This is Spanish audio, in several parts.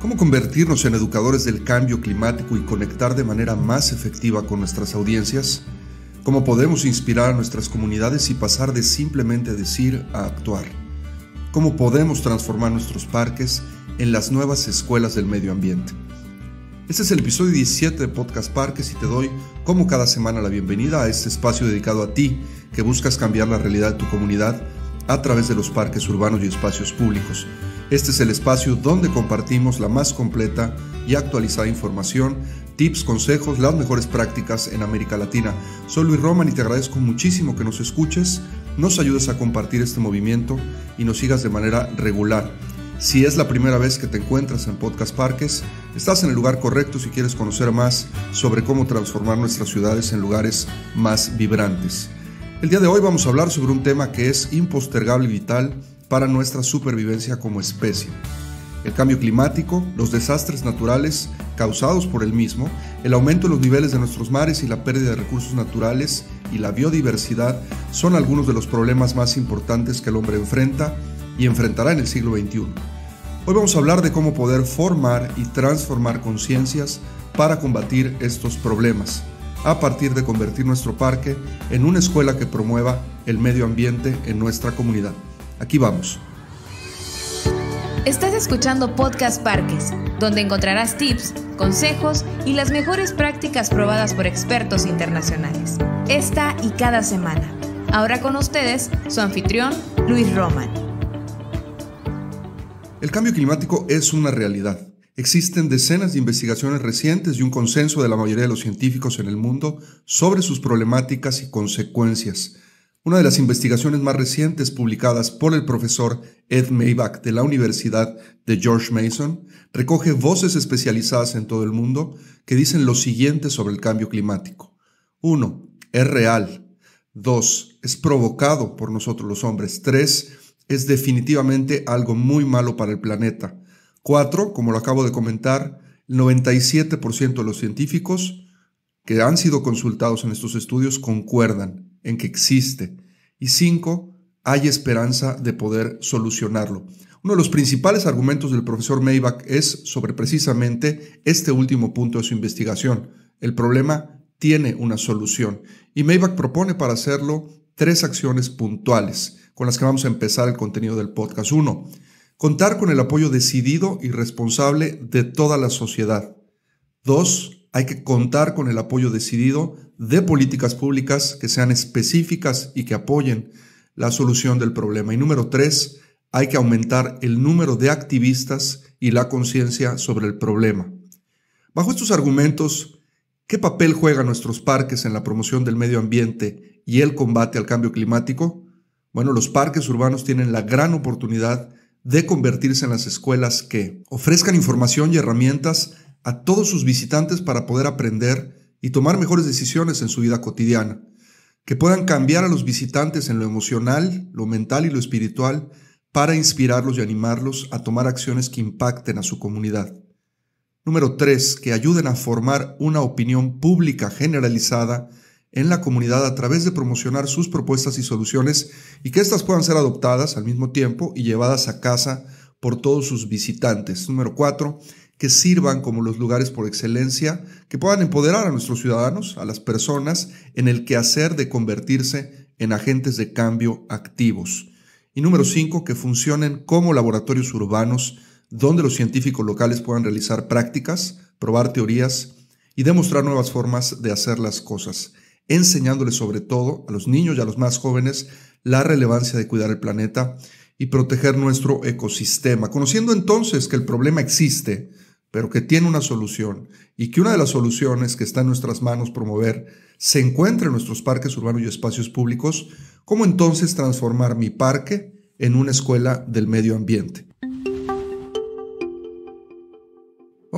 ¿Cómo convertirnos en educadores del cambio climático y conectar de manera más efectiva con nuestras audiencias? ¿Cómo podemos inspirar a nuestras comunidades y pasar de simplemente decir a actuar? ¿Cómo podemos transformar nuestros parques en las nuevas escuelas del medio ambiente? Este es el episodio 17 de Podcast Parques y te doy, como cada semana, la bienvenida a este espacio dedicado a ti que buscas cambiar la realidad de tu comunidad a través de los parques urbanos y espacios públicos. Este es el espacio donde compartimos la más completa y actualizada información, tips, consejos, las mejores prácticas en América Latina. Soy Luis Roman y te agradezco muchísimo que nos escuches, nos ayudes a compartir este movimiento y nos sigas de manera regular. Si es la primera vez que te encuentras en Podcast Parques, estás en el lugar correcto si quieres conocer más sobre cómo transformar nuestras ciudades en lugares más vibrantes. El día de hoy vamos a hablar sobre un tema que es impostergable y vital para nuestra supervivencia como especie. El cambio climático, los desastres naturales causados por el mismo, el aumento de los niveles de nuestros mares y la pérdida de recursos naturales y la biodiversidad son algunos de los problemas más importantes que el hombre enfrenta y enfrentará en el siglo XXI. Hoy vamos a hablar de cómo poder formar y transformar conciencias para combatir estos problemas, a partir de convertir nuestro parque en una escuela que promueva el medio ambiente en nuestra comunidad. Aquí vamos. Estás escuchando Podcast Parques, donde encontrarás tips, consejos y las mejores prácticas probadas por expertos internacionales, esta y cada semana. Ahora con ustedes, su anfitrión, Luis Roman. El cambio climático es una realidad. Existen decenas de investigaciones recientes y un consenso de la mayoría de los científicos en el mundo sobre sus problemáticas y consecuencias. Una de las investigaciones más recientes publicadas por el profesor Ed Maybach de la Universidad de George Mason recoge voces especializadas en todo el mundo que dicen lo siguiente sobre el cambio climático. 1. Es real. 2. Es provocado por nosotros los hombres. 3. Es definitivamente algo muy malo para el planeta. 4. Como lo acabo de comentar, el 97% de los científicos que han sido consultados en estos estudios concuerdan en que existe. Y cinco, hay esperanza de poder solucionarlo. Uno de los principales argumentos del profesor Maybach es sobre precisamente este último punto de su investigación. El problema tiene una solución y Maybach propone para hacerlo tres acciones puntuales con las que vamos a empezar el contenido del podcast. Uno, contar con el apoyo decidido y responsable de toda la sociedad. Dos, hay que contar con el apoyo decidido de políticas públicas que sean específicas y que apoyen la solución del problema. Y número tres, hay que aumentar el número de activistas y la conciencia sobre el problema. Bajo estos argumentos, ¿qué papel juegan nuestros parques en la promoción del medio ambiente y el combate al cambio climático? Bueno, los parques urbanos tienen la gran oportunidad de convertirse en las escuelas que ofrezcan información y herramientas a todos sus visitantes para poder aprender y tomar mejores decisiones en su vida cotidiana, que puedan cambiar a los visitantes en lo emocional, lo mental y lo espiritual para inspirarlos y animarlos a tomar acciones que impacten a su comunidad. Número 3. Que ayuden a formar una opinión pública generalizada en la comunidad a través de promocionar sus propuestas y soluciones y que éstas puedan ser adoptadas al mismo tiempo y llevadas a casa por todos sus visitantes. Número 4 que sirvan como los lugares por excelencia, que puedan empoderar a nuestros ciudadanos, a las personas, en el quehacer de convertirse en agentes de cambio activos. Y número cinco, que funcionen como laboratorios urbanos, donde los científicos locales puedan realizar prácticas, probar teorías y demostrar nuevas formas de hacer las cosas, enseñándoles sobre todo a los niños y a los más jóvenes la relevancia de cuidar el planeta y proteger nuestro ecosistema, conociendo entonces que el problema existe, pero que tiene una solución y que una de las soluciones que está en nuestras manos promover se encuentra en nuestros parques urbanos y espacios públicos, ¿cómo entonces transformar mi parque en una escuela del medio ambiente?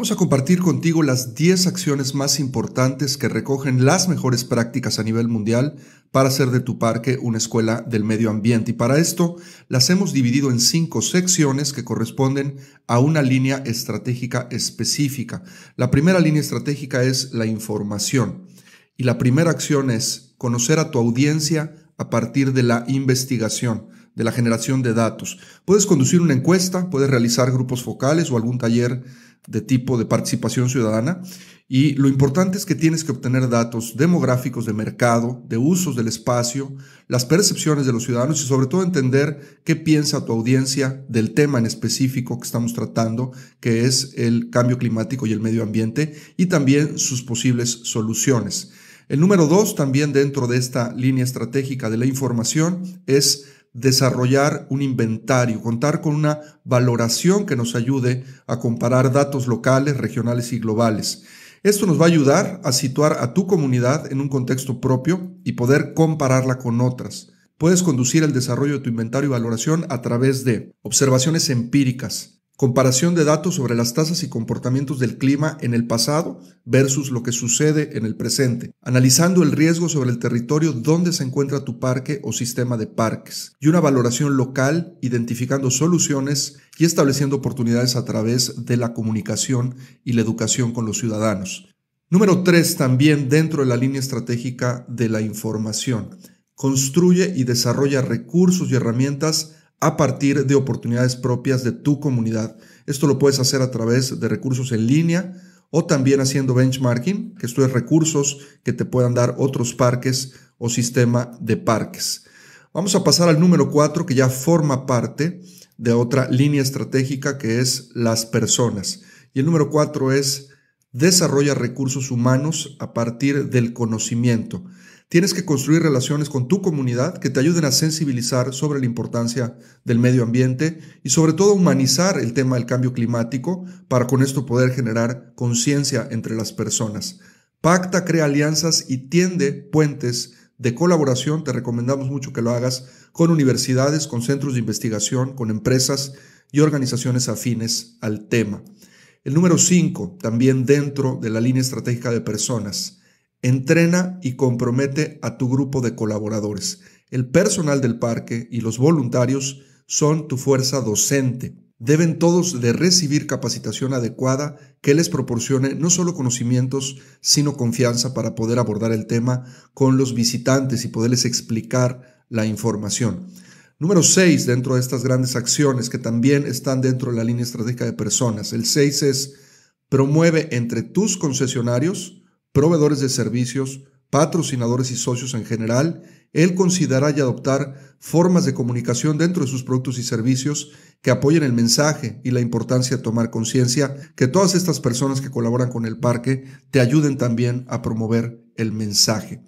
Vamos a compartir contigo las 10 acciones más importantes que recogen las mejores prácticas a nivel mundial para hacer de tu parque una escuela del medio ambiente. Y para esto las hemos dividido en 5 secciones que corresponden a una línea estratégica específica. La primera línea estratégica es la información. Y la primera acción es conocer a tu audiencia a partir de la investigación de la generación de datos. Puedes conducir una encuesta, puedes realizar grupos focales o algún taller de tipo de participación ciudadana y lo importante es que tienes que obtener datos demográficos de mercado, de usos del espacio, las percepciones de los ciudadanos y sobre todo entender qué piensa tu audiencia del tema en específico que estamos tratando, que es el cambio climático y el medio ambiente y también sus posibles soluciones. El número dos también dentro de esta línea estratégica de la información es desarrollar un inventario, contar con una valoración que nos ayude a comparar datos locales, regionales y globales. Esto nos va a ayudar a situar a tu comunidad en un contexto propio y poder compararla con otras. Puedes conducir el desarrollo de tu inventario y valoración a través de observaciones empíricas, Comparación de datos sobre las tasas y comportamientos del clima en el pasado versus lo que sucede en el presente, analizando el riesgo sobre el territorio donde se encuentra tu parque o sistema de parques, y una valoración local identificando soluciones y estableciendo oportunidades a través de la comunicación y la educación con los ciudadanos. Número 3. También dentro de la línea estratégica de la información. Construye y desarrolla recursos y herramientas a partir de oportunidades propias de tu comunidad. Esto lo puedes hacer a través de recursos en línea o también haciendo benchmarking, que esto es recursos que te puedan dar otros parques o sistema de parques. Vamos a pasar al número 4 que ya forma parte de otra línea estratégica que es las personas. Y el número 4 es desarrolla recursos humanos a partir del conocimiento. Tienes que construir relaciones con tu comunidad que te ayuden a sensibilizar sobre la importancia del medio ambiente y sobre todo humanizar el tema del cambio climático para con esto poder generar conciencia entre las personas. Pacta, crea alianzas y tiende puentes de colaboración. Te recomendamos mucho que lo hagas con universidades, con centros de investigación, con empresas y organizaciones afines al tema. El número 5, también dentro de la línea estratégica de personas Entrena y compromete a tu grupo de colaboradores. El personal del parque y los voluntarios son tu fuerza docente. Deben todos de recibir capacitación adecuada que les proporcione no solo conocimientos, sino confianza para poder abordar el tema con los visitantes y poderles explicar la información. Número 6, dentro de estas grandes acciones que también están dentro de la línea estratégica de personas. El 6 es promueve entre tus concesionarios, proveedores de servicios, patrocinadores y socios en general, él considerará y adoptar formas de comunicación dentro de sus productos y servicios que apoyen el mensaje y la importancia de tomar conciencia que todas estas personas que colaboran con el parque te ayuden también a promover el mensaje.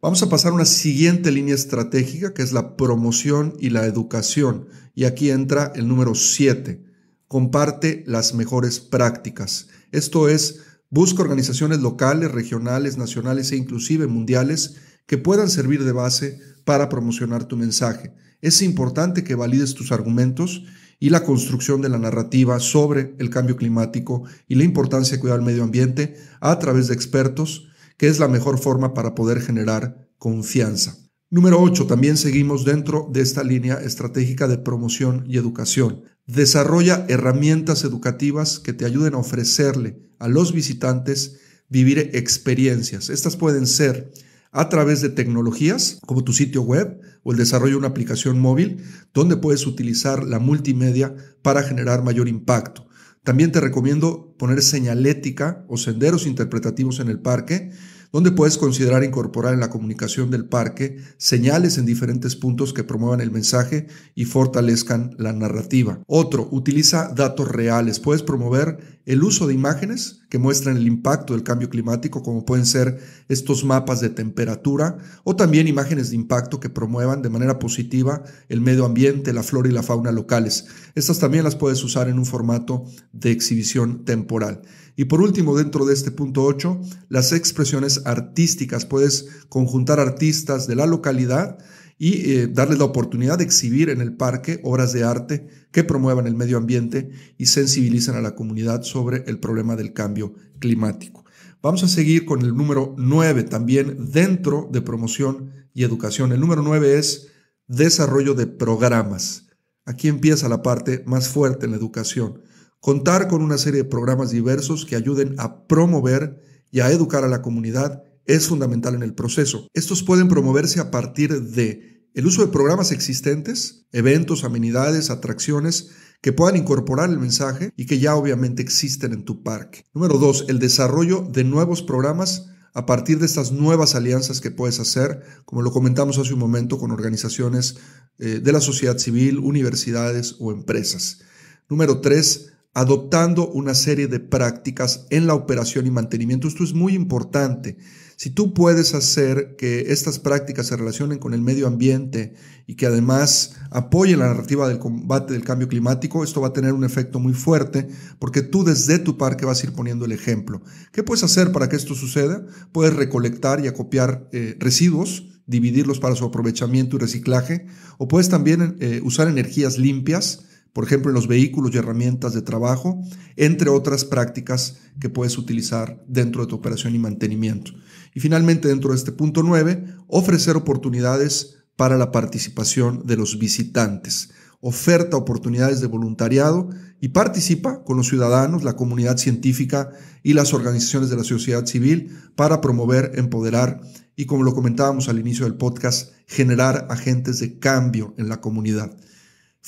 Vamos a pasar a una siguiente línea estratégica que es la promoción y la educación. Y aquí entra el número 7. Comparte las mejores prácticas. Esto es Busca organizaciones locales, regionales, nacionales e inclusive mundiales que puedan servir de base para promocionar tu mensaje. Es importante que valides tus argumentos y la construcción de la narrativa sobre el cambio climático y la importancia de cuidar el medio ambiente a través de expertos, que es la mejor forma para poder generar confianza. Número 8. También seguimos dentro de esta línea estratégica de promoción y educación. Desarrolla herramientas educativas que te ayuden a ofrecerle a los visitantes vivir experiencias. Estas pueden ser a través de tecnologías como tu sitio web o el desarrollo de una aplicación móvil donde puedes utilizar la multimedia para generar mayor impacto. También te recomiendo poner señalética o senderos interpretativos en el parque donde puedes considerar incorporar en la comunicación del parque señales en diferentes puntos que promuevan el mensaje y fortalezcan la narrativa. Otro, utiliza datos reales. Puedes promover el uso de imágenes que muestran el impacto del cambio climático, como pueden ser estos mapas de temperatura o también imágenes de impacto que promuevan de manera positiva el medio ambiente, la flora y la fauna locales. Estas también las puedes usar en un formato de exhibición temporal. Y por último, dentro de este punto 8, las expresiones artísticas. Puedes conjuntar artistas de la localidad y eh, darles la oportunidad de exhibir en el parque obras de arte que promuevan el medio ambiente y sensibilizan a la comunidad sobre el problema del cambio climático. Vamos a seguir con el número 9 también dentro de promoción y educación. El número 9 es desarrollo de programas. Aquí empieza la parte más fuerte en la educación. Contar con una serie de programas diversos que ayuden a promover y a educar a la comunidad es fundamental en el proceso. Estos pueden promoverse a partir de el uso de programas existentes, eventos, amenidades, atracciones que puedan incorporar el mensaje y que ya obviamente existen en tu parque. Número dos, El desarrollo de nuevos programas a partir de estas nuevas alianzas que puedes hacer, como lo comentamos hace un momento, con organizaciones eh, de la sociedad civil, universidades o empresas. Número 3 adoptando una serie de prácticas en la operación y mantenimiento. Esto es muy importante. Si tú puedes hacer que estas prácticas se relacionen con el medio ambiente y que además apoyen la narrativa del combate del cambio climático, esto va a tener un efecto muy fuerte porque tú desde tu parque vas a ir poniendo el ejemplo. ¿Qué puedes hacer para que esto suceda? Puedes recolectar y acopiar eh, residuos dividirlos para su aprovechamiento y reciclaje, o puedes también eh, usar energías limpias, por ejemplo, en los vehículos y herramientas de trabajo, entre otras prácticas que puedes utilizar dentro de tu operación y mantenimiento. Y finalmente, dentro de este punto 9, ofrecer oportunidades para la participación de los visitantes. Oferta oportunidades de voluntariado y participa con los ciudadanos, la comunidad científica y las organizaciones de la sociedad civil para promover, empoderar y, como lo comentábamos al inicio del podcast, generar agentes de cambio en la comunidad.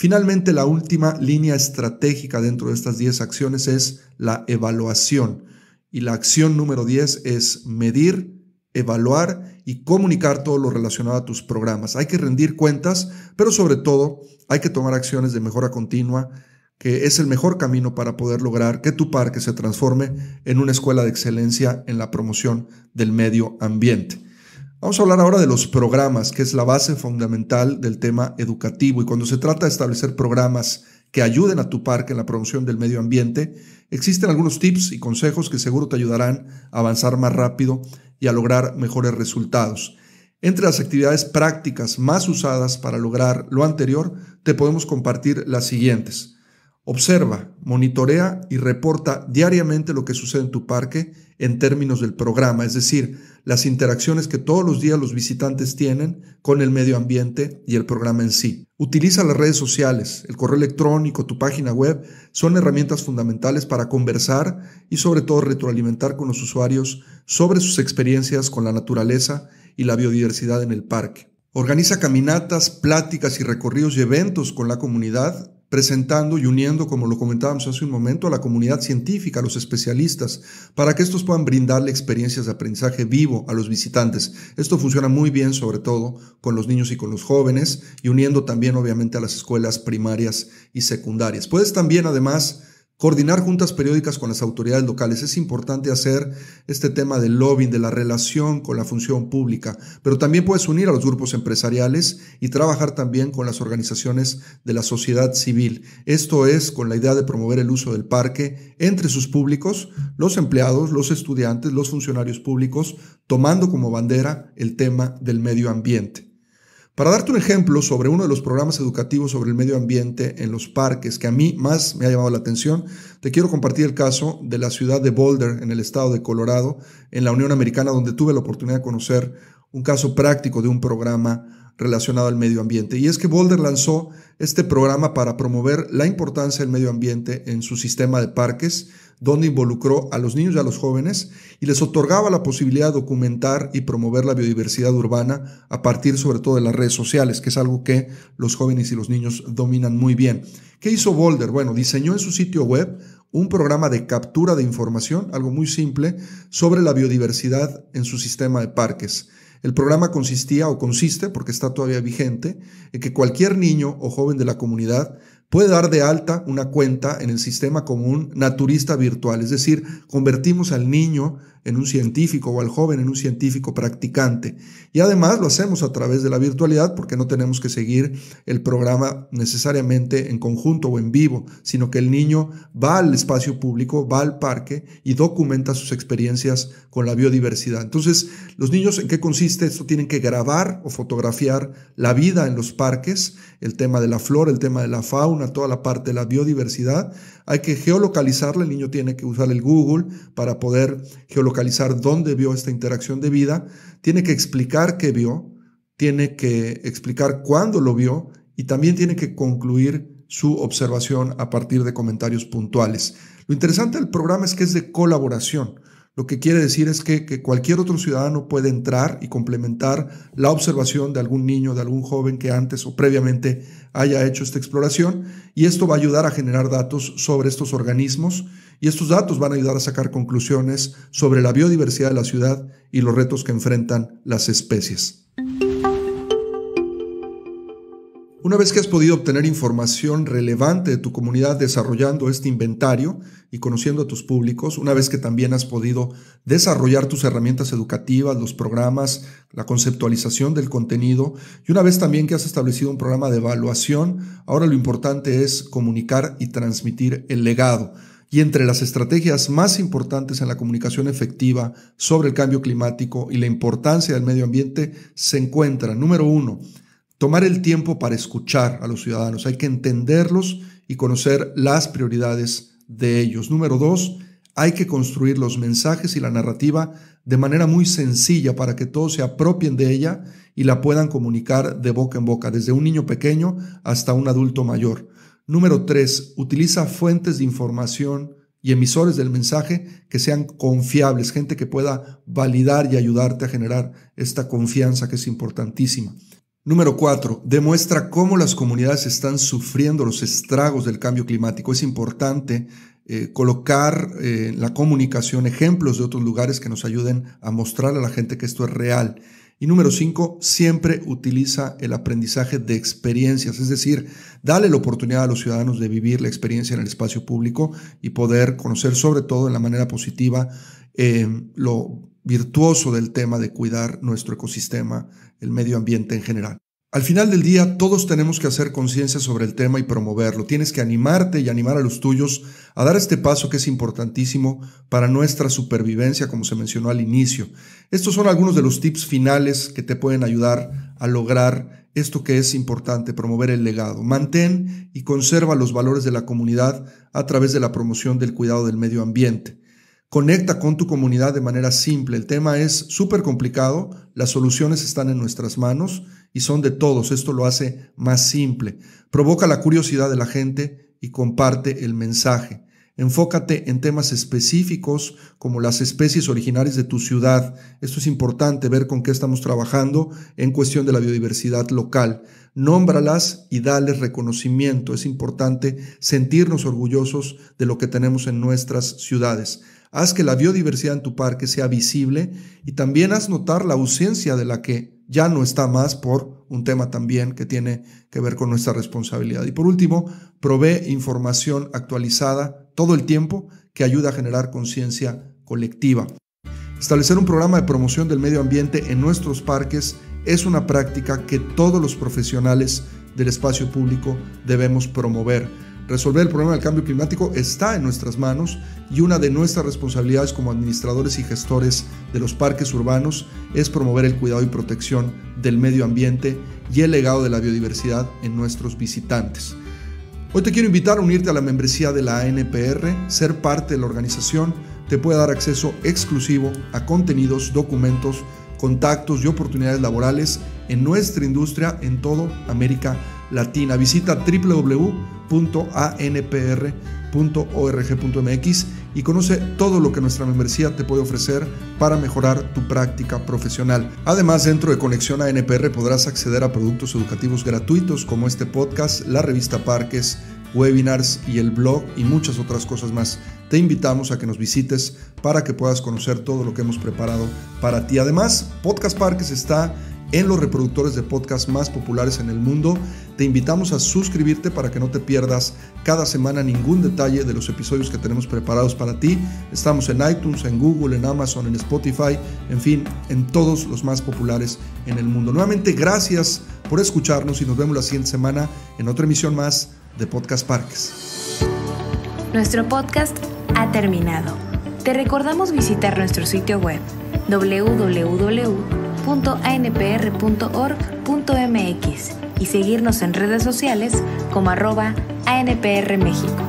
Finalmente, la última línea estratégica dentro de estas 10 acciones es la evaluación. Y la acción número 10 es medir, evaluar y comunicar todo lo relacionado a tus programas. Hay que rendir cuentas, pero sobre todo hay que tomar acciones de mejora continua, que es el mejor camino para poder lograr que tu parque se transforme en una escuela de excelencia en la promoción del medio ambiente. Vamos a hablar ahora de los programas, que es la base fundamental del tema educativo. Y cuando se trata de establecer programas que ayuden a tu parque en la promoción del medio ambiente, existen algunos tips y consejos que seguro te ayudarán a avanzar más rápido y a lograr mejores resultados. Entre las actividades prácticas más usadas para lograr lo anterior, te podemos compartir las siguientes. Observa, monitorea y reporta diariamente lo que sucede en tu parque en términos del programa, es decir, las interacciones que todos los días los visitantes tienen con el medio ambiente y el programa en sí. Utiliza las redes sociales, el correo electrónico, tu página web, son herramientas fundamentales para conversar y sobre todo retroalimentar con los usuarios sobre sus experiencias con la naturaleza y la biodiversidad en el parque. Organiza caminatas, pláticas y recorridos y eventos con la comunidad presentando y uniendo, como lo comentábamos hace un momento, a la comunidad científica, a los especialistas, para que estos puedan brindarle experiencias de aprendizaje vivo a los visitantes. Esto funciona muy bien, sobre todo con los niños y con los jóvenes, y uniendo también, obviamente, a las escuelas primarias y secundarias. Puedes también, además, coordinar juntas periódicas con las autoridades locales. Es importante hacer este tema del lobbying, de la relación con la función pública, pero también puedes unir a los grupos empresariales y trabajar también con las organizaciones de la sociedad civil. Esto es con la idea de promover el uso del parque entre sus públicos, los empleados, los estudiantes, los funcionarios públicos, tomando como bandera el tema del medio ambiente. Para darte un ejemplo sobre uno de los programas educativos sobre el medio ambiente en los parques que a mí más me ha llamado la atención, te quiero compartir el caso de la ciudad de Boulder, en el estado de Colorado, en la Unión Americana, donde tuve la oportunidad de conocer un caso práctico de un programa relacionado al medio ambiente. Y es que Boulder lanzó este programa para promover la importancia del medio ambiente en su sistema de parques donde involucró a los niños y a los jóvenes y les otorgaba la posibilidad de documentar y promover la biodiversidad urbana a partir sobre todo de las redes sociales, que es algo que los jóvenes y los niños dominan muy bien. ¿Qué hizo Boulder? Bueno, diseñó en su sitio web un programa de captura de información, algo muy simple, sobre la biodiversidad en su sistema de parques. El programa consistía o consiste, porque está todavía vigente, en que cualquier niño o joven de la comunidad puede dar de alta una cuenta en el sistema común naturista virtual, es decir, convertimos al niño en un científico o al joven en un científico practicante. Y además lo hacemos a través de la virtualidad porque no tenemos que seguir el programa necesariamente en conjunto o en vivo, sino que el niño va al espacio público, va al parque y documenta sus experiencias con la biodiversidad. Entonces, los niños, ¿en qué consiste esto? Tienen que grabar o fotografiar la vida en los parques, el tema de la flor, el tema de la fauna, toda la parte de la biodiversidad. Hay que geolocalizarla, el niño tiene que usar el Google para poder geolocalizarla localizar dónde vio esta interacción de vida, tiene que explicar qué vio, tiene que explicar cuándo lo vio y también tiene que concluir su observación a partir de comentarios puntuales. Lo interesante del programa es que es de colaboración. Lo que quiere decir es que, cualquier otro ciudadano puede entrar y complementar la observación de algún niño, de algún joven que antes o previamente haya hecho esta exploración y esto va a ayudar a generar datos sobre estos organismos y estos datos van a ayudar a sacar conclusiones sobre la biodiversidad de la ciudad y los retos que enfrentan las especies. Una vez que has podido obtener información relevante de tu comunidad desarrollando este inventario y conociendo a tus públicos, una vez que también has podido desarrollar tus herramientas educativas, los programas, la conceptualización del contenido, y una vez también que has establecido un programa de evaluación, ahora lo importante es comunicar y transmitir el legado y entre las estrategias más importantes en la comunicación efectiva sobre el cambio climático y la importancia del medio ambiente se encuentra, número uno, tomar el tiempo para escuchar a los ciudadanos. Hay que entenderlos y conocer las prioridades de ellos. Número dos, hay que construir los mensajes y la narrativa de manera muy sencilla para que todos se apropien de ella y la puedan comunicar de boca en boca, desde un niño pequeño hasta un adulto mayor. Número 3. Utiliza fuentes de información y emisores del mensaje que sean confiables, gente que pueda validar y ayudarte a generar esta confianza que es importantísima. Número 4. Demuestra cómo las comunidades están sufriendo los estragos del cambio climático. Es importante eh, colocar eh, en la comunicación ejemplos de otros lugares que nos ayuden a mostrar a la gente que esto es real. Y número cinco, siempre utiliza el aprendizaje de experiencias, es decir, dale la oportunidad a los ciudadanos de vivir la experiencia en el espacio público y poder conocer sobre todo en la manera positiva eh, lo virtuoso del tema de cuidar nuestro ecosistema, el medio ambiente en general. Al final del día, todos tenemos que hacer conciencia sobre el tema y promoverlo. Tienes que animarte y animar a los tuyos a dar este paso que es importantísimo para nuestra supervivencia, como se mencionó al inicio. Estos son algunos de los tips finales que te pueden ayudar a lograr esto que es importante, promover el legado. Mantén y conserva los valores de la comunidad a través de la promoción del cuidado del medio ambiente. Conecta con tu comunidad de manera simple. El tema es súper complicado, las soluciones están en nuestras manos y son de todos. Esto lo hace más simple. Provoca la curiosidad de la gente y comparte el mensaje. Enfócate en temas específicos como las especies originarias de tu ciudad. Esto es importante ver con qué estamos trabajando en cuestión de la biodiversidad local. Nómbralas y dales reconocimiento. Es importante sentirnos orgullosos de lo que tenemos en nuestras ciudades. Haz que la biodiversidad en tu parque sea visible y también haz notar la ausencia de la que ya no está más por un tema también que tiene que ver con nuestra responsabilidad. Y por último, provee información actualizada todo el tiempo que ayuda a generar conciencia colectiva. Establecer un programa de promoción del medio ambiente en nuestros parques es una práctica que todos los profesionales del espacio público debemos promover Resolver el problema del cambio climático está en nuestras manos y una de nuestras responsabilidades como administradores y gestores de los parques urbanos es promover el cuidado y protección del medio ambiente y el legado de la biodiversidad en nuestros visitantes. Hoy te quiero invitar a unirte a la membresía de la ANPR, ser parte de la organización te puede dar acceso exclusivo a contenidos, documentos, contactos y oportunidades laborales en nuestra industria en todo América Latina latina. Visita www.anpr.org.mx y conoce todo lo que nuestra membresía te puede ofrecer para mejorar tu práctica profesional. Además, dentro de Conexión a NPR podrás acceder a productos educativos gratuitos como este podcast, la revista Parques, webinars y el blog y muchas otras cosas más. Te invitamos a que nos visites para que puedas conocer todo lo que hemos preparado para ti. Además, Podcast Parques está en los reproductores de podcast más populares en el mundo. Te invitamos a suscribirte para que no te pierdas cada semana ningún detalle de los episodios que tenemos preparados para ti. Estamos en iTunes, en Google, en Amazon, en Spotify, en fin, en todos los más populares en el mundo. Nuevamente, gracias por escucharnos y nos vemos la siguiente semana en otra emisión más de Podcast Parques. Nuestro podcast ha terminado. Te recordamos visitar nuestro sitio web www www.anpr.org.mx y seguirnos en redes sociales como arroba ANPR México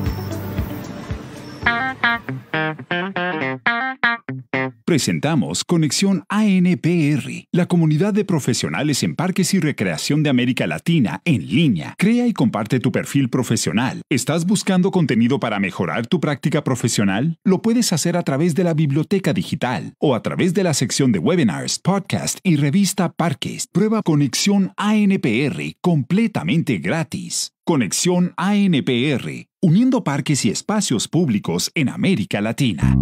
presentamos Conexión ANPR, la comunidad de profesionales en parques y recreación de América Latina en línea. Crea y comparte tu perfil profesional. ¿Estás buscando contenido para mejorar tu práctica profesional? Lo puedes hacer a través de la biblioteca digital o a través de la sección de webinars, podcast y revista Parques. Prueba Conexión ANPR completamente gratis. Conexión ANPR, uniendo parques y espacios públicos en América Latina.